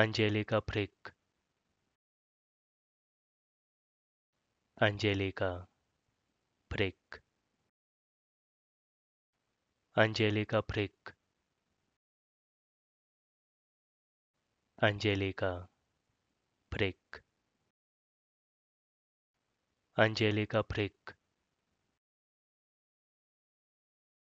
अंजेलिका फ्रिक अंजेलिका फ्रिक अंजेलिका फ्रिक अंजेलिका फ्रिक अंजेलिका फ्रिक अंजेलिका फ्रिक